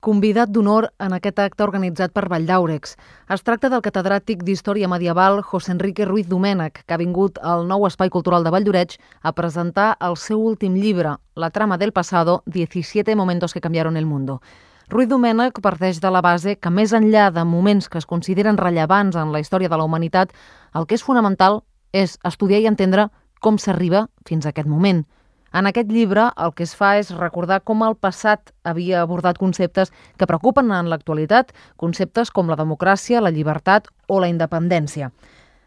convidat d'honor en aquest acte organitzat per Valldàurex. Es tracta del catedràtic d'Història Medieval José Enrique Ruiz Domènech, que ha vingut al nou Espai Cultural de Valldoreig a presentar el seu últim llibre, La trama del pasado, 17 momentos que cambiaron el mundo. Ruiz Domènech parteix de la base que, més enllà de moments que es consideren rellevants en la història de la humanitat, el que és fonamental és estudiar i entendre com s'arriba fins a aquest moment – en aquest llibre el que es fa és recordar com el passat havia abordat conceptes que preocupen en l'actualitat, conceptes com la democràcia, la llibertat o la independència.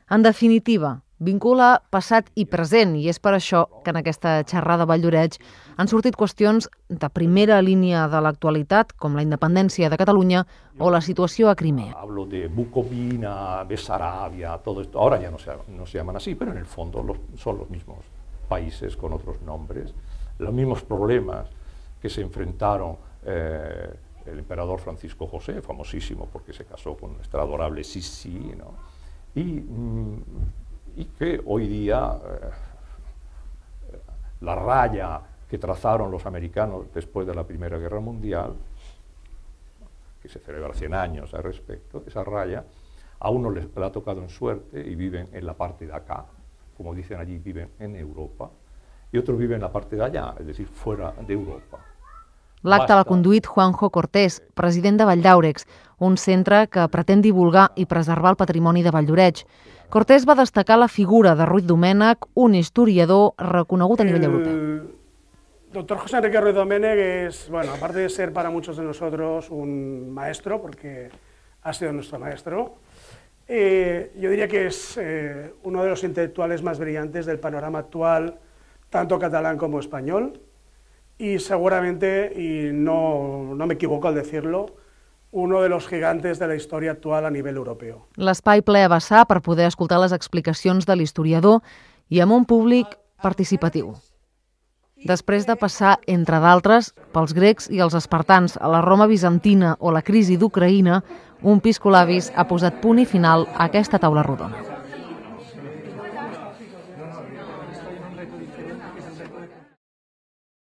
En definitiva, vincula passat i present i és per això que en aquesta xerrada Valloreig han sortit qüestions de primera línia de l'actualitat, com la independència de Catalunya o la situació a Crimea. Hablo de Bukovina, Bessarabia, todo esto. Ahora ya no se, no se llaman así, pero en el fondo són son los mismos. países con otros nombres, los mismos problemas que se enfrentaron eh, el emperador Francisco José, famosísimo porque se casó con nuestra adorable Sisi, ¿no? y, mm, que hoy día eh, la raya que trazaron los americanos después de la Primera Guerra Mundial, que se celebra 100 años al respecto, esa raya, a uno les ha tocado en suerte y viven en la parte de acá, como dicen allí, viven en Europa, y otros viven en la parte de allá, es decir, fuera de Europa. L'acte l'ha conduït Juanjo Cortés, president de Valldaurex, un centre que pretén divulgar i preservar el patrimoni de Valldoreig. Cortés va destacar la figura de Ruiz Domènech, un historiador reconegut a nivell europeu. El doctor José Enrique Ruiz Domènech es, bueno, aparte de ser para muchos de nosotros un maestro, porque ha sido nuestro maestro, Eh, yo diría que es eh, uno de los intelectuales más brillantes del panorama actual, tanto catalán como español, y seguramente, y no, no me equivoco al decirlo, uno de los gigantes de la història actual a nivell europeu. L'espai ple a vessar per poder escoltar les explicacions de l'historiador i amb un públic participatiu. Després de passar, entre d'altres, pels grecs i els espartans a la Roma bizantina o la crisi d'Ucraïna, un piscolabis ha posat punt i final a aquesta taula rodona.